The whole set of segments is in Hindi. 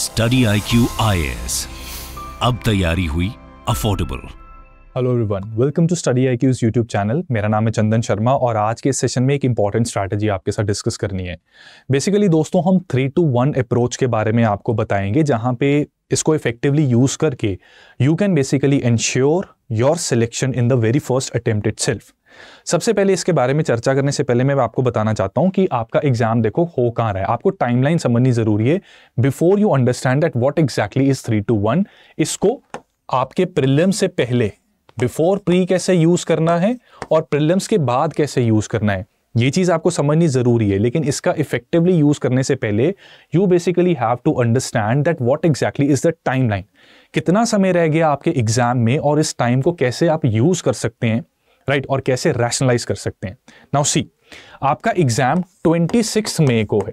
स्टडी आई क्यू आई अब तैयारी हुई affordable hello everyone welcome to Study I Q's YouTube channel मेरा नाम है चंदन शर्मा और आज के सेशन में एक इंपॉर्टेंट स्ट्रैटेजी आपके साथ डिस्कस करनी है बेसिकली दोस्तों हम थ्री टू वन अप्रोच के बारे में आपको बताएंगे जहां पे इसको इफेक्टिवली यूज़ करके you can basically ensure your selection in the very first attempt self सबसे पहले इसके बारे में चर्चा करने से पहले मैं आपको बताना चाहता हूं कि आपका एग्जाम देखो हो कहां रहा है आपको टाइमलाइन समझनी जरूरी है before you understand that what exactly is three two one इसको आपके प्रिलियम से पहले बिफोर प्री कैसे यूज करना है और प्रिलियम्स के बाद कैसे यूज करना है ये चीज़ आपको समझनी ज़रूरी है लेकिन इसका इफेक्टिवली यूज़ करने से पहले you basically have to understand that what exactly is the timeline कितना समय रह गया आपके एग्ज़ाम में और इस टाइम को कैसे आप यूज़ कर सकते हैं राइट और कैसे रैशनलाइज कर सकते हैं नाउ सी आपका एग्जाम ट्वेंटी मई को है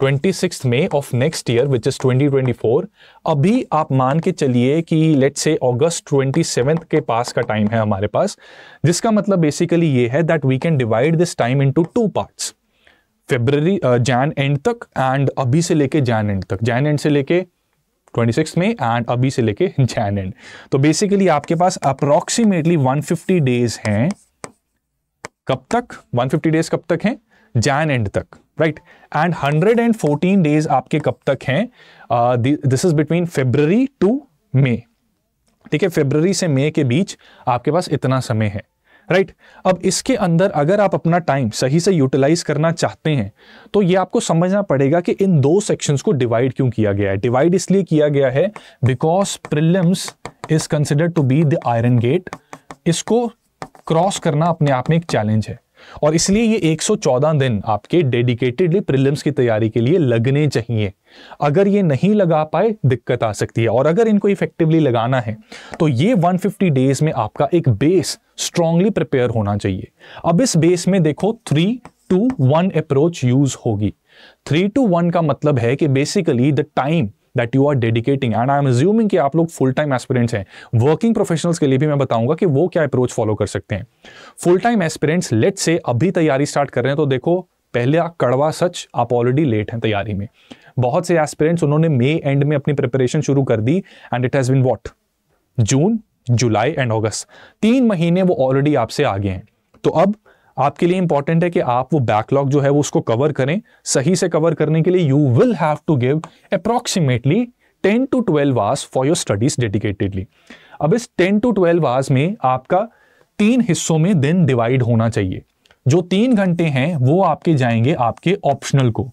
twenty May of next year which is 2024 अभी आप मान के चलिए कि लेट से अगस्त 27 के पास का टाइम है हमारे पास जिसका मतलब बेसिकली ये है that we can divide this time into two parts February Jan end तक एंड अभी से लेके जैन एंड तक जैन एंड से लेके 26 में एंड अभी से लेके जैन एंड तो बेसिकली आपके पास अप्रोक्सीमेटली 150 डेज हैं कब तक 150 डेज कब तक हैं जैन एंड तक राइट एंड 114 डेज आपके कब तक हैं this is between February to May ठीक है फेब्रवरी से मई के बीच आपके पास इतना समय है राइट right? अब इसके अंदर अगर आप अपना टाइम सही से यूटिलाइज करना चाहते हैं तो ये आपको समझना पड़ेगा कि इन दो सेक्शंस को डिवाइड क्यों किया गया है डिवाइड इसलिए किया गया है because prelims is considered to be the iron gate इसको क्रॉस करना अपने आप में एक चैलेंज है और इसलिए ये 114 दिन आपके डेडिकेटेडली प्रिलिम्स की तैयारी के लिए लगने चाहिए अगर ये नहीं लगा पाए दिक्कत आ सकती है और अगर इनको इफेक्टिवली लगाना है तो ये 150 डेज में आपका एक बेस स्ट्रांगली प्रिपेयर होना चाहिए अब इस बेस में देखो three two one approach use होगी थ्री टू वन का मतलब है कि basically the time that you are dedicating and I am assuming कि आप लोग फुल टाइम एस्पिरेंट्स हैं वर्किंग प्रोफेशनल्स के लिए भी मैं बताऊंगा कि वो क्या अप्रोच फॉलो कर सकते हैं फुल टाइम एस्पिरेंट्स लेट से अभी तैयारी स्टार्ट कर रहे हैं तो देखो पहले आप कड़वा सच आप ऑलरेडी लेट हैं तैयारी में बहुत से एस्पिरेंट्स उन्होंने मई एंड में अपनी प्रिपरेशन शुरू कर दी and it has been what June July and August तीन महीने वो ऑलरेडी आपसे आगे हैं तो अब आपके लिए इंपॉर्टेंट है कि आप वो बैकलॉग जो है वो उसको कवर करें सही से कवर करने के लिए you will have to give approximately 10 to 12 hours for your studies dedicatedly अब इस 10 टू 12 आवर्स में आपका तीन हिस्सों में दिन डिवाइड होना चाहिए जो तीन घंटे हैं वो आपके जाएंगे आपके ऑप्शनल को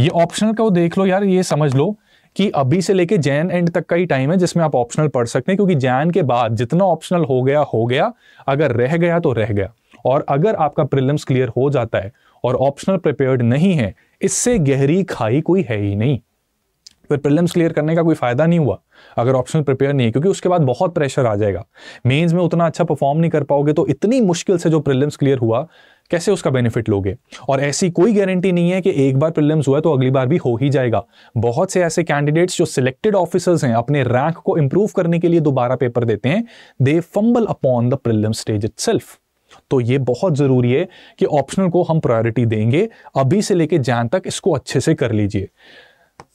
ये ऑप्शनल वो देख लो यार ये समझ लो कि अभी से लेके जैन एंड तक का ही टाइम है जिसमें आप ऑप्शनल पढ़ सकते हैं क्योंकि जैन के बाद जितना ऑप्शनल हो गया हो गया अगर रह गया तो रह गया और अगर आपका प्रिलिम्स क्लियर हो जाता है और ऑप्शनल प्रिपेयर्ड नहीं है इससे गहरी खाई कोई है ही नहीं फिर प्रिलिम्स क्लियर करने का कोई फायदा नहीं हुआ अगर ऑप्शनल प्रिपेयर नहीं है क्योंकि उसके बाद बहुत प्रेशर आ जाएगा मेंस में उतना अच्छा परफॉर्म नहीं कर पाओगे तो इतनी मुश्किल से जो प्रिलिम्स क्लियर हुआ कैसे उसका बेनिफिट लोगे और ऐसी कोई गारंटी नहीं है कि एक बार प्रिलिम्स हुआ तो अगली बार भी हो ही जाएगा बहुत से ऐसे कैंडिडेट्स जो सिलेक्टेड ऑफिसर्स हैं अपने रैंक को इंप्रूव करने के लिए दोबारा पेपर देते हैं they fumble upon the prelims stage itself तो ये बहुत ज़रूरी है कि ऑप्शनल को हम प्रायोरिटी देंगे अभी से लेके जान तक इसको अच्छे से कर लीजिए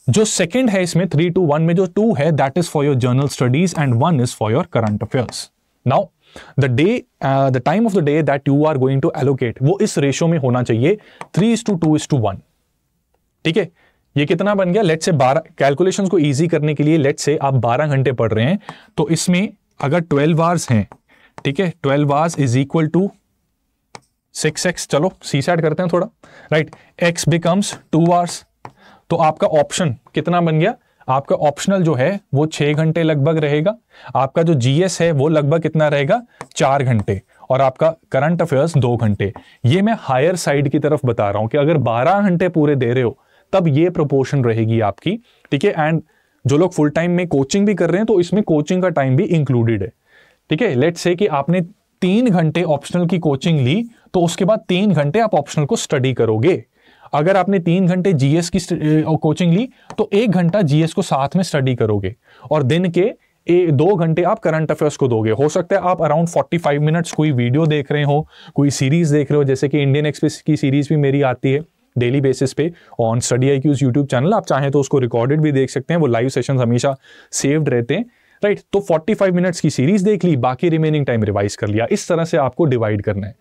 जो सेकंड है इसमें थ्री टू वन में जो टू है that is for your general studies and one is for your current affairs now the day the time of the day that you are going to allocate वो इस रेशो में होना चाहिए three is to two is to one ठीक है ये कितना बन गया लेट से बारह कैलकुलेशन को ईजी करने के लिए लेट से आप बारह घंटे पढ़ रहे हैं तो इसमें अगर ट्वेल्व आवर्स हैं ठीक है twelve hours is equal to six X चलो सी सेट करते हैं थोड़ा right X becomes two hours तो आपका ऑप्शन कितना बन गया आपका ऑप्शनल जो है वो छह घंटे लगभग रहेगा आपका जो जीएस है वो लगभग कितना रहेगा चार घंटे और आपका करंट अफेयर्स दो घंटे ये मैं हायर साइड की तरफ बता रहा हूं कि अगर बारह घंटे पूरे दे रहे हो तब ये प्रोपोर्शन रहेगी आपकी ठीक है एंड जो लोग फुल टाइम में कोचिंग भी कर रहे हैं तो इसमें कोचिंग का टाइम भी इंक्लूडेड है ठीक है लेट से कि आपने तीन घंटे ऑप्शनल की कोचिंग ली तो उसके बाद तीन घंटे आप ऑप्शनल को स्टडी करोगे अगर आपने तीन घंटे जीएस की कोचिंग ली तो एक घंटा जीएस को साथ में स्टडी करोगे और दिन के ए, दो घंटे आप करंट अफेयर्स को दोगे हो सकता है आप अराउंड 45 मिनट्स कोई वीडियो देख रहे हो कोई सीरीज देख रहे हो जैसे कि इंडियन एक्सप्रेस की सीरीज भी मेरी आती है डेली बेसिस पे on Study I Q's YouTube channel आप चाहें तो उसको रिकॉर्डेड भी देख सकते हैं वो लाइव सेशन हमेशा सेव्ड रहते हैं राइट तो तो 45 मिनट्स की सीरीज देख ली बाकी रिमेनिंग टाइम रिवाइज कर लिया इस तरह से आपको डिवाइड करना है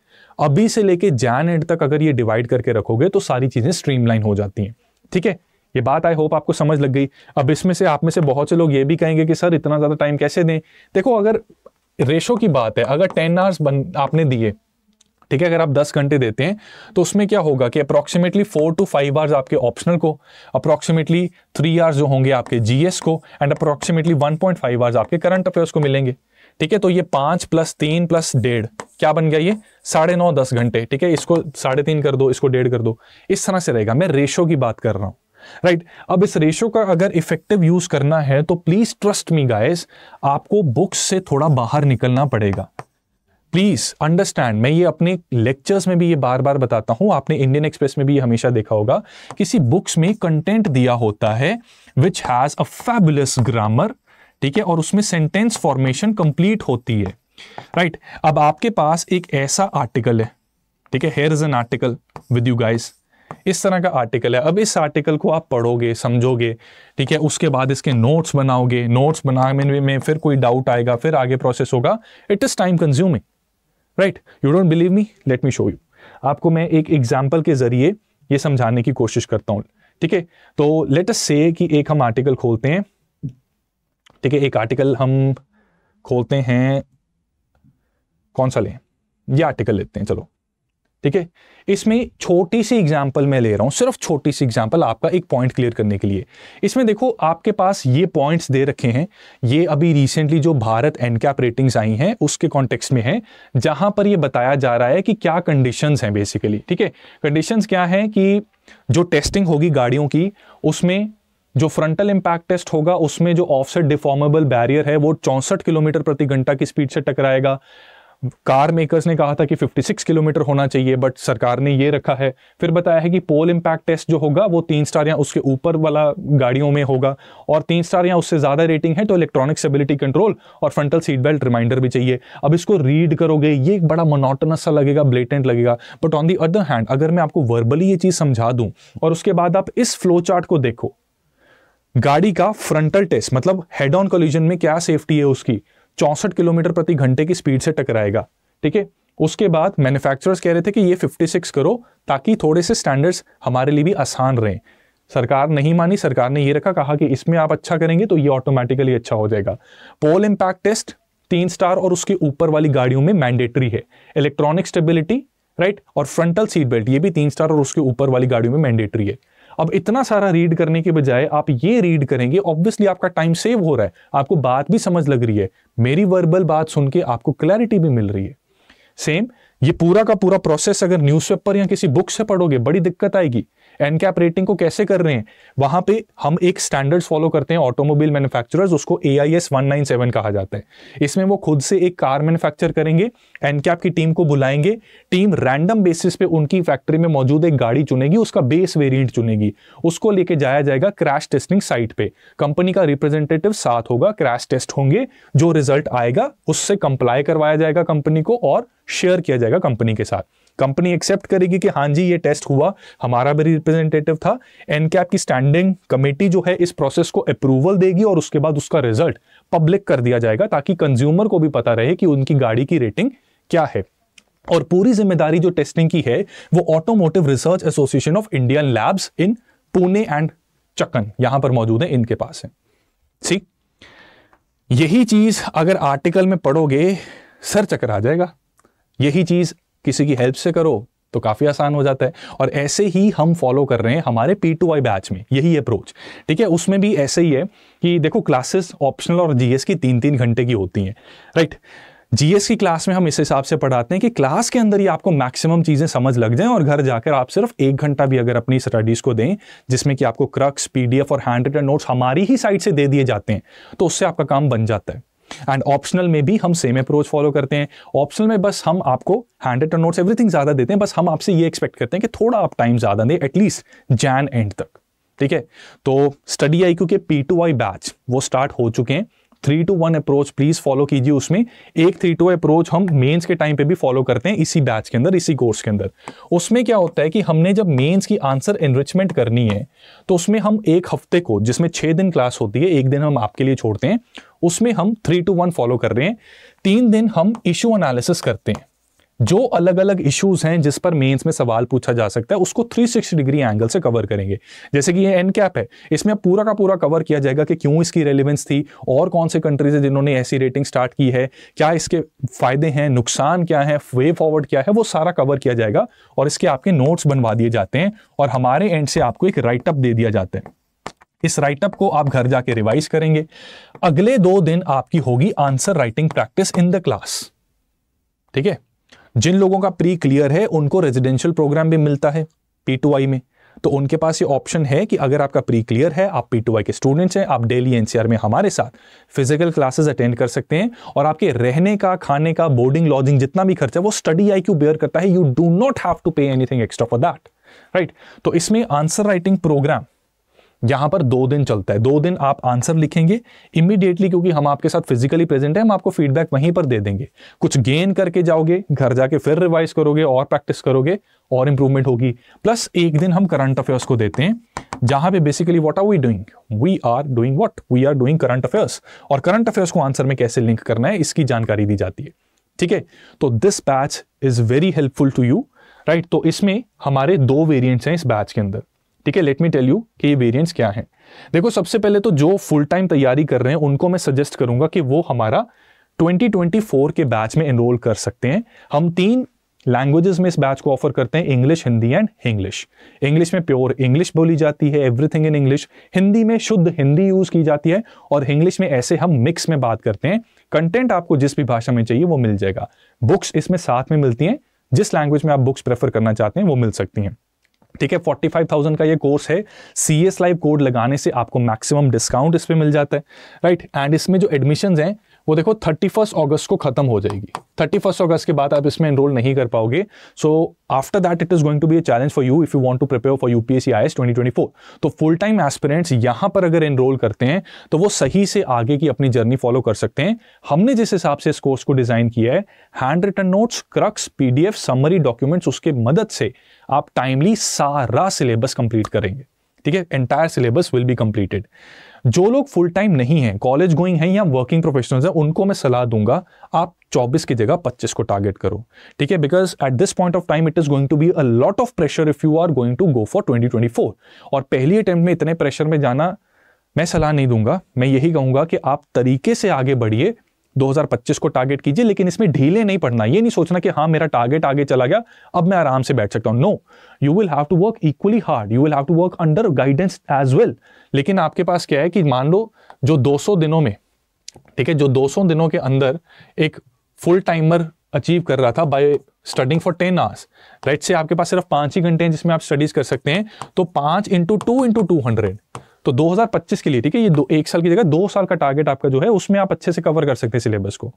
अभी से लेके जैन एंड तक अगर ये डिवाइड करके रखोगे तो सारी चीज़ें स्ट्रीमलाइन हो जाती हैं ठीक है ये बात आई होप आपको समझ लग गई अब इसमें से आप में से बहुत से लोग ये भी कहेंगे कि सर इतना ज़्यादा टाइम कैसे दें देखो अगर रेशो की बात है अगर टेन आवर्स बन आपने दिए ठीक है अगर आप 10 घंटे देते हैं तो उसमें क्या होगा कि approximately four to five hours आपके ऑप्शनल को अप्रॉक्सीमेटली थ्री आवर्स जो होंगे आपके जीएस को एंड अप्रॉक्सीमेटली 1.5 पॉइंट आवर्स आपके करंट अफेयर्स को मिलेंगे ठीक है तो ये पांच प्लस तीन प्लस डेढ़ क्या बन गया ये साढ़े नौ दस घंटे ठीक है इसको साढ़े तीन कर दो इसको डेढ़ कर दो इस तरह से रहेगा मैं रेशो की बात कर रहा हूं राइट right. अब इस रेशो का अगर इफेक्टिव यूज करना है तो प्लीज ट्रस्ट मी गाइस आपको बुक्स से थोड़ा बाहर निकलना पड़ेगा प्लीज अंडरस्टैंड मैं ये अपने लेक्चर्स में भी ये बार बार बताता हूं आपने इंडियन एक्सप्रेस में भी हमेशा देखा होगा किसी बुक्स में कंटेंट दिया होता है which has a fabulous grammar ठीक है और उसमें सेंटेंस फॉर्मेशन कंप्लीट होती है राइट right, अब आपके पास एक ऐसा आर्टिकल है ठीक है here is an article with you guys इस तरह का आर्टिकल है अब इस आर्टिकल को आप पढ़ोगे समझोगे ठीक है उसके बाद इसके नोट्स बनाओगे नोट्स बनाने में फिर कोई डाउट आएगा फिर आगे प्रोसेस होगा it is time consuming right you don't believe me let me show you आपको मैं एक एग्जाम्पल के जरिए ये समझाने की कोशिश करता हूँ ठीक है तो लेट अस से कि एक हम आर्टिकल खोलते हैं ठीक है एक आर्टिकल हम खोलते हैं कौन सा लें ये आर्टिकल लेते हैं चलो ठीक है इसमें छोटी सी एग्जाम्पल मैं ले रहा हूं सिर्फ छोटी सी एग्जाम्पल आपका एक पॉइंट क्लियर करने के लिए इसमें देखो आपके पास ये पॉइंट्स दे रखे हैं ये अभी रिसेंटली जो भारत एंड कैप रेटिंग्स आई हैं उसके कॉन्टेक्स्ट में है जहां पर ये बताया जा रहा है कि क्या कंडीशंस हैं बेसिकली ठीक है कंडीशन क्या है कि जो टेस्टिंग होगी गाड़ियों की उसमें जो फ्रंटल इंपैक्ट टेस्ट होगा उसमें जो ऑफसेट डिफॉर्मेबल बैरियर है वो चौंसठ किलोमीटर प्रति घंटा की स्पीड से टकराएगा कार मेकर्स ने कहा था कि 56 किलोमीटर होना चाहिए बट सरकार ने ये रखा है फिर बताया है कि पोल इंपैक्ट टेस्ट जो होगा वो तीन स्टार या उसके ऊपर वाला गाड़ियों में होगा और तीन स्टार या उससे ज़्यादा रेटिंग है तो इलेक्ट्रॉनिक स्टेबिलिटी कंट्रोल और फ्रंटल सीट बेल्ट रिमाइंडर भी चाहिए अब इसको रीड करोगे ये एक बड़ा मोनोटनस सा लगेगा ब्लेटेंट लगेगा but on the other hand अगर मैं आपको वर्बली ये चीज़ समझा दूँ और उसके बाद आप इस फ्लो चार्ट को देखो गाड़ी का फ्रंटल टेस्ट मतलब हेड ऑन कोलिजन में क्या सेफ्टी है उसकी चौसठ किलोमीटर प्रति घंटे की स्पीड से टकराएगा ठीक है उसके बाद मैन्युफैक्चरर्स कह रहे थे कि ये 56 करो ताकि थोड़े से स्टैंडर्ड्स हमारे लिए भी आसान रहें सरकार नहीं मानी सरकार ने ये रखा कहा कि इसमें आप अच्छा करेंगे तो ये ऑटोमेटिकली अच्छा हो जाएगा पोल इम्पैक्ट टेस्ट तीन स्टार और उसके ऊपर वाली गाड़ियों में मैंडेटरी है इलेक्ट्रॉनिक स्टेबिलिटी राइट और फ्रंटल सीट बेल्ट ये भी तीन स्टार और उसके ऊपर वाली गाड़ियों में मैंडेटरी है अब इतना सारा रीड करने के बजाय आप ये रीड करेंगे ऑब्वियसली आपका टाइम सेव हो रहा है आपको बात भी समझ लग रही है मेरी वर्बल बात सुन के आपको क्लैरिटी भी मिल रही है सेम ये पूरा का पूरा प्रोसेस अगर न्यूज़पेपर या किसी बुक से पढ़ोगे बड़ी दिक्कत आएगी एनकैप रेटिंग को कैसे कर रहे हैं वहां पे हम एक स्टैंडर्ड्स फॉलो करते हैं ऑटोमोबाइल मैन्युफैक्चरर्स उसको A I S one nine seven कहा जाता है इसमें वो खुद से एक कार मैन्युफैक्चर करेंगे एनकैप की टीम को बुलाएंगे टीम रैंडम बेसिस पे उनकी फैक्ट्री में मौजूद एक गाड़ी चुनेगी उसका बेस वेरियंट चुनेगी उसको लेके जाया जाएगा क्रैश टेस्टिंग साइट पे कंपनी का रिप्रेजेंटेटिव साथ होगा क्रैश टेस्ट होंगे जो रिजल्ट आएगा उससे कंप्लाई करवाया जाएगा कंपनी को और शेयर किया जाएगा कंपनी के साथ कंपनी एक्सेप्ट करेगी कि हाँ जी ये टेस्ट हुआ हमारा भी रिप्रेजेंटेटिव था एन कैप की स्टैंडिंग कमेटी जो है इस प्रोसेस को अप्रूवल देगी और उसके बाद उसका रिजल्ट पब्लिक कर दिया जाएगा ताकि कंज्यूमर को भी पता रहे कि उनकी गाड़ी की रेटिंग क्या है और पूरी जिम्मेदारी जो टेस्टिंग की है वो automotive research association of Indian labs in Pune and Chakan यहां पर मौजूद है इनके पास है ठीक यही चीज अगर आर्टिकल में पढ़ोगे सर चक्कर आ जाएगा यही चीज किसी की हेल्प से करो तो काफ़ी आसान हो जाता है और ऐसे ही हम फॉलो कर रहे हैं हमारे पी टू वाई बैच में यही अप्रोच ठीक है उसमें भी ऐसे ही है कि देखो क्लासेस ऑप्शनल और जीएस की तीन तीन घंटे की होती हैं राइट जीएस की क्लास में हम इस हिसाब से पढ़ाते हैं कि क्लास के अंदर ही आपको मैक्सिमम चीज़ें समझ लग जाएं और घर जाकर आप सिर्फ एक घंटा भी अगर अपनी स्टडीज़ को दें जिसमें कि आपको क्रक्स पीडीएफ और हैंड रिटन नोट्स हमारी ही साइड से दे दिए जाते हैं तो उससे आपका काम बन जाता है एंड ऑप्शनल में भी हम सेम अप्रोच फॉलो करते हैं ऑप्शनल में बस हम आपको हैंड रिटन नोट्स एवरीथिंग ज़्यादा देते हैं बस हम आपसे ये एक्सपेक्ट करते हैं कि थोड़ा आप टाइम ज़्यादा दें एटलीस्ट जैन एंड तक ठीक है तो स्टडी आई के पी टू आई बैच वो स्टार्ट हो चुके हैं three two one approach please follow कीजिए उसमें एक थ्री टू अप्रोच हम मेंस के टाइम पे भी फॉलो करते हैं इसी बैच के अंदर इसी कोर्स के अंदर उसमें क्या होता है कि हमने जब मेंस की आंसर एनरिचमेंट करनी है तो उसमें हम एक हफ्ते को जिसमें छह दिन क्लास होती है एक दिन हम आपके लिए छोड़ते हैं उसमें हम थ्री टू वन फॉलो कर रहे हैं तीन दिन हम इशू एनालिसिस करते हैं जो अलग अलग इश्यूज हैं जिस पर मेंस में सवाल पूछा जा सकता है उसको 360 डिग्री एंगल से कवर करेंगे जैसे कि ये एन कैप है इसमें पूरा का पूरा कवर किया जाएगा कि क्यों इसकी रेलिवेंस थी और कौन से कंट्रीज है जिन्होंने ऐसी रेटिंग स्टार्ट की है क्या इसके फायदे हैं नुकसान क्या है वे फॉरवर्ड क्या है वो सारा कवर किया जाएगा और इसके आपके नोट्स बनवा दिए जाते हैं और हमारे एंड से आपको एक राइटअप दे दिया जाता है इस राइटअप को आप घर जाके रिवाइज करेंगे अगले दो दिन आपकी होगी answer writing practice in the class ठीक है जिन लोगों का प्री क्लियर है उनको रेजिडेंशियल प्रोग्राम भी मिलता है पी टू आई में तो उनके पास ये ऑप्शन है कि अगर आपका प्री क्लियर है आप पी टू आई के स्टूडेंट्स हैं आप डेली एनसीआर में हमारे साथ फिजिकल क्लासेस अटेंड कर सकते हैं और आपके रहने का खाने का बोर्डिंग लॉजिंग जितना भी खर्चा है वो स्टडी आई क्यू बेयर करता है you do not have to pay anything extra for that right तो इसमें आंसर राइटिंग प्रोग्राम जहां पर दो दिन चलता है दो दिन आप आंसर लिखेंगे इमीडिएटली क्योंकि हम आपके साथ फिजिकली प्रेजेंट है हम आपको फीडबैक वहीं पर दे देंगे कुछ गेन करके जाओगे घर जाके फिर रिवाइज करोगे और प्रैक्टिस करोगे और इंप्रूवमेंट होगी प्लस एक दिन हम करंट अफेयर्स को देते हैं जहां पे basically what are we doing we are doing what we are doing current affairs और करंट अफेयर्स को आंसर में कैसे लिंक करना है इसकी जानकारी दी जाती है ठीक है तो this batch is very helpful to you right तो इसमें हमारे दो वेरियंट्स हैं इस बैच के अंदर ठीक है लेट मी टेल यू कि ये वेरिएंट्स क्या हैं देखो सबसे पहले तो जो फुल टाइम तैयारी कर रहे हैं उनको मैं सजेस्ट करूंगा कि वो हमारा 2024 के बैच में एनरोल कर सकते हैं हम तीन लैंग्वेजेस में इस बैच को ऑफर करते हैं English Hindi and English English में प्योर इंग्लिश बोली जाती है एवरीथिंग इन इंग्लिश हिंदी में शुद्ध हिंदी यूज की जाती है और इंग्लिश में ऐसे हम मिक्स में बात करते हैं कंटेंट आपको जिस भी भाषा में चाहिए वो मिल जाएगा बुक्स इसमें साथ में मिलती हैं जिस लैंग्वेज में आप बुक्स प्रेफर करना चाहते हैं वो मिल सकती हैं ठीक है 45,000 का ये कोर्स है सी एस लाइव कोड लगाने से आपको मैक्सिमम डिस्काउंट इस पर मिल जाता है राइट एंड इसमें जो एडमिशन हैं वो देखो थर्टी फर्स्ट अगस्त को खत्म हो जाएगी थर्टी फर्स्ट अगस्त के बाद आप इसमें एनरोल नहीं कर पाओगे so after that it is going to be a challenge for you if you want to prepare for UPSC I S twenty four तो फुल टाइम एस्पिरेंट्स यहां पर अगर एनरोल करते हैं तो वो सही से आगे की अपनी जर्नी फॉलो कर सकते हैं हमने जिस हिसाब से इस कोर्स को डिजाइन किया है hand written notes crux PDF summary documents उसके मदद से आप टाइमली सारा सिलेबस कंप्लीट करेंगे ठीक है entire syllabus will be completed जो लोग फुल टाइम नहीं है कॉलेज गोइंग हैं या वर्किंग प्रोफेशनल्स हैं उनको मैं सलाह दूंगा आप 24 की जगह 25 को टारगेट करो ठीक है because at this point of time it is going to be a lot of pressure if you are going to go for 2024 और पहली अटेम्प्ट में इतने प्रेशर में जाना मैं सलाह नहीं दूंगा मैं यही कहूंगा कि आप तरीके से आगे बढ़िए 2025 को टारगेट कीजिए लेकिन इसमें ढीले नहीं पड़ना ये नहीं सोचना कि हाँ मेरा टारगेट आगे चला गया अब मैं आराम से बैठ सकता हूँ no you will have to work equally hard you will have to work under guidance as well लेकिन आपके पास क्या है कि मान लो जो 200 दिनों में ठीक है जो 200 दिनों के अंदर एक फुल टाइमर अचीव कर रहा था by studying for ten hours right से आपके पास सिर्फ पांच ही घंटे हैं जिसमें आप स्टडीज कर सकते हैं तो पांच into two into two hundred तो 2025 के लिए ठीक है ये दो एक साल की जगह दो साल का टारगेट आपका जो है उसमें आप अच्छे से कवर कर सकते हैं सिलेबस को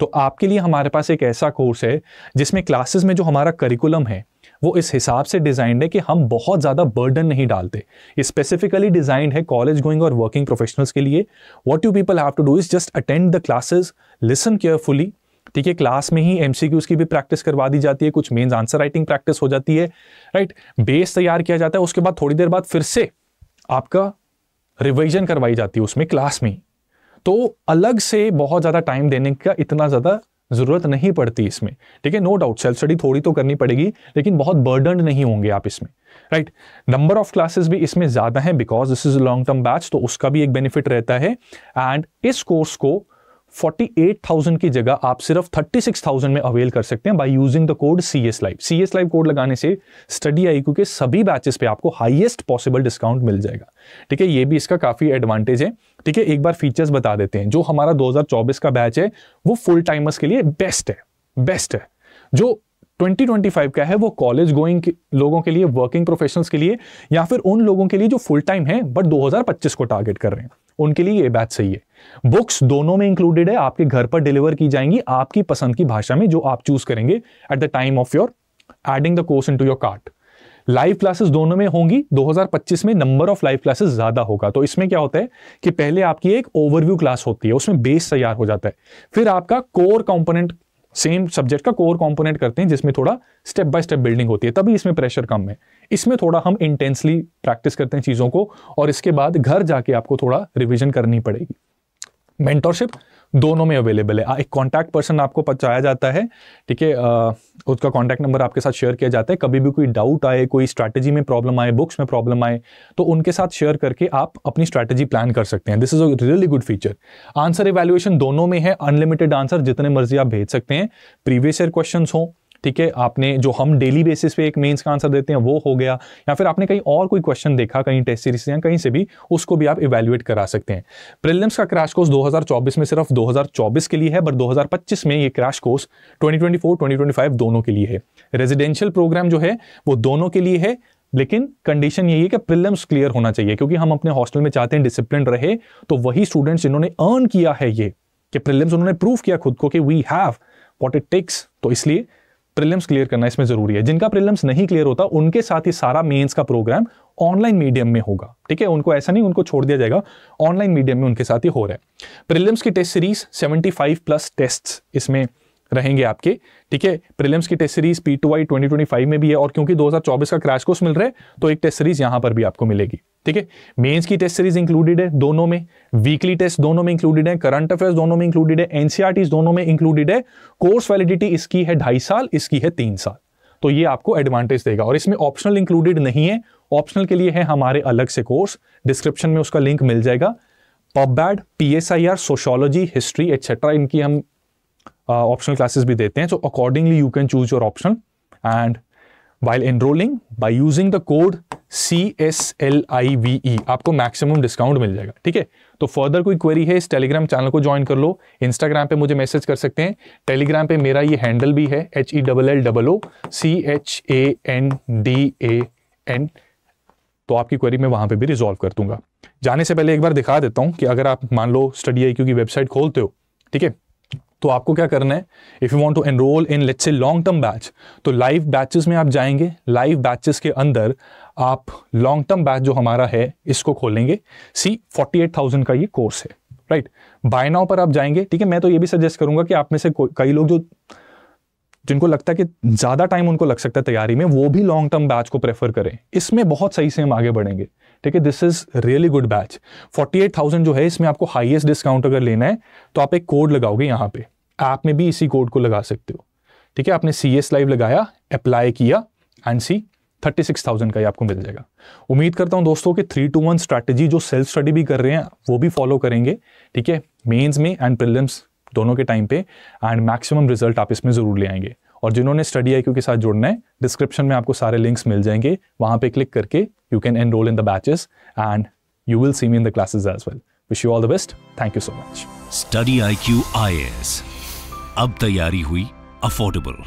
तो आपके लिए हमारे पास एक ऐसा कोर्स है जिसमें क्लासेस में जो हमारा करिकुलम है वो इस हिसाब से डिजाइंड है कि हम बहुत ज़्यादा बर्डन नहीं डालते स्पेसिफिकली डिजाइंड है कॉलेज गोइंग और वर्किंग प्रोफेशनल्स के लिए what you people have to do is just attend the classes listen carefully ठीक है क्लास में ही एम की भी प्रैक्टिस करवा दी जाती है कुछ मेन्स आंसर राइटिंग प्रैक्टिस हो जाती है राइट बेस तैयार किया जाता है उसके बाद थोड़ी देर बाद फिर से आपका रिविजन करवाई जाती है उसमें क्लास में तो अलग से बहुत ज़्यादा टाइम देने का इतना ज़्यादा ज़रूरत नहीं पड़ती इसमें ठीक है नो डाउट सेल्फ स्टडी थोड़ी तो करनी पड़ेगी लेकिन बहुत बर्डन नहीं होंगे आप इसमें राइट नंबर ऑफ क्लासेस भी इसमें ज़्यादा है because this is long term batch तो उसका भी एक बेनिफिट रहता है एंड इस कोर्स को 48,000 की जगह आप सिर्फ 36,000 में अवेल कर सकते हैं by using the code C S live C S live code लगाने से स्टडी आई के सभी बैचेस पे आपको हाईएस्ट पॉसिबल डिस्काउंट मिल जाएगा ठीक है ये भी इसका काफ़ी एडवांटेज है ठीक है एक बार फीचर्स बता देते हैं जो हमारा 2024 का बैच है वो फुल टाइमर्स के लिए बेस्ट है बेस्ट है जो 2025 का है वो कॉलेज गोइंग लोगों के लिए वर्किंग प्रोफेशनल्स के लिए या फिर उन लोगों के लिए जो फुल टाइम है बट 2025 को टारगेट कर रहे हैं उनके लिए ये बात सही है बुक्स दोनों में इंक्लूडेड है आपके घर पर डिलीवर की जाएंगी आपकी पसंद की भाषा में जो आप चूज करेंगे at the time of your adding the course into your cart live classes दोनों में होंगी 2025 में नंबर ऑफ लाइव क्लासेस ज्यादा होगा तो इसमें क्या होता है कि पहले आपकी एक ओवरव्यू क्लास होती है उसमें बेस तैयार हो जाता है फिर आपका कोर कंपोनेंट सेम सब्जेक्ट का कोर कंपोनेंट करते हैं जिसमें थोड़ा स्टेप बाय स्टेप बिल्डिंग होती है तभी इसमें प्रेशर कम है इसमें थोड़ा हम इंटेंसली प्रैक्टिस करते हैं चीज़ों को और इसके बाद घर जाके आपको थोड़ा रिविजन करनी पड़ेगी मेंटोरशिप दोनों में अवेलेबल है एक कॉन्टैक्ट पर्सन आपको पहुँचाया जाता है ठीक है उसका कॉन्टैक्ट नंबर आपके साथ शेयर किया जाता है कभी भी कोई डाउट आए कोई स्ट्रैटेजी में प्रॉब्लम आए बुक्स में प्रॉब्लम आए तो उनके साथ शेयर करके आप अपनी स्ट्रैटेजी प्लान कर सकते हैं this is a really good feature answer evaluation दोनों में है अनलिमिटेड आंसर जितने मर्जी आप भेज सकते हैं प्रीवियस ईयर क्वेश्चन हों ठीक है आपने जो हम डेली बेसिस पे एक मेंस का आंसर देते हैं वो हो गया या फिर आपने कहीं और कोई क्वेश्चन देखा कहीं टेस्ट सीरीज या कहीं से भी उसको भी आप इवेल्युएट करा सकते हैं प्रिलियम्स का क्रैश कोर्स 2024 में सिर्फ 2024 के लिए है बट 2025 में ये क्रैश कोर्स 2024 2025 दोनों के लिए है रेजिडेंशियल प्रोग्राम जो है वो दोनों के लिए है लेकिन कंडीशन यही है कि प्रिलियम्स क्लियर होना चाहिए क्योंकि हम अपने हॉस्टल में चाहते हैं डिसिप्लिन रहे तो वही स्टूडेंट्स जिन्होंने अर्न किया है ये कि प्रिलियम्स उन्होंने प्रूव किया खुद को कि we have what it takes तो इसलिए प्रिलिम्स क्लियर करना इसमें जरूरी है जिनका प्रिलिम्स नहीं क्लियर होता उनके साथ ही सारा मेंस का प्रोग्राम ऑनलाइन मीडियम में होगा ठीक है उनको ऐसा नहीं उनको छोड़ दिया जाएगा ऑनलाइन मीडियम में उनके साथ ही हो रहा है प्रिलिम्स की टेस्ट सीरीज 75 प्लस टेस्ट इसमें रहेंगे आपके ठीक है प्रिलिम्स की test series P two five में भी है और क्योंकि चौबीस का क्रैश कोर्स मिल रहा है तो एक टेस्ट सीरीज यहां पर भी आपको मिलेगी ठीक है मेंस की टेस्ट सीरीज इंक्लूडेड है दोनों में वीकली टेस्ट दोनों में इंक्लूडेड है करंट अफेयर्स दोनों में इंक्लूडेड है एनसीआर e दोनों में इंक्लूडेड है कोर्स वैलिडिटी इसकी है ढाई साल इसकी है तीन साल तो ये आपको एडवांटेज देगा और इसमें ऑप्शनल इंक्लूडेड नहीं है ऑप्शनल के लिए है हमारे अलग से कोर्स डिस्क्रिप्शन में उसका लिंक मिल जाएगा पबैड P S I R sociology history etcetera इनकी हम ऑप्शनल uh, क्लासेस भी देते हैं so accordingly you can choose your option and while enrolling by using the code C S L I V E आपको मैक्सिमम डिस्काउंट मिल जाएगा ठीक है तो फर्दर कोई क्वेरी है इस टेलीग्राम चैनल को ज्वाइन कर लो इंस्टाग्राम पे मुझे मैसेज कर सकते हैं टेलीग्राम पे मेरा ये हैंडल भी है H E double L double O C H A N D A N तो आपकी क्वेरी मैं वहां पे भी रिजॉल्व कर दूंगा जाने से पहले एक बार दिखा देता हूं कि अगर आप मान लो स्टडी आई की वेबसाइट खोलते हो ठीक है तो आपको क्या करना है if you want to enroll in let's say long term batch तो लाइव बैचेस में आप जाएंगे लाइव बैचेस के अंदर आप लॉन्ग टर्म बैच जो हमारा है इसको खोलेंगे सी फोर्टी एट थाउजेंड का ये कोर्स है राइट बाय नाउ पर आप जाएंगे ठीक है मैं तो ये भी सजेस्ट करूंगा कि आप में से कई लोग जो जिनको लगता है कि ज़्यादा टाइम उनको लग सकता है तैयारी में वो भी लॉन्ग टर्म बैच को प्रेफर करें इसमें बहुत सही से हम आगे बढ़ेंगे ठीक है this is really good batch 48,000 जो है इसमें आपको हाईएस्ट डिस्काउंट अगर लेना है तो आप एक कोड लगाओगे यहाँ पे ऐप में भी इसी कोड को लगा सकते हो ठीक है आपने सी एस लाइव लगाया अप्लाई किया and see thirty six thousand का ही आपको मिल जाएगा उम्मीद करता हूं दोस्तों कि थ्री टू वन स्ट्रैटेजी जो सेल्फ स्टडी भी कर रहे हैं वो भी फॉलो करेंगे ठीक है मेन्स में एंड प्रिलिम्स दोनों के टाइम पे एंड मैक्सिमम रिजल्ट आप इसमें ज़रूर ले आएंगे और जिन्होंने स्टडी आई क्यू के साथ जुड़ना है डिस्क्रिप्शन में आपको सारे लिंक्स मिल जाएंगे वहां पे क्लिक करके you can enroll in the batches and you will see me in the classes as well wish you all the best thank you so much study I Q I S अब तैयारी हुई अफोर्डेबल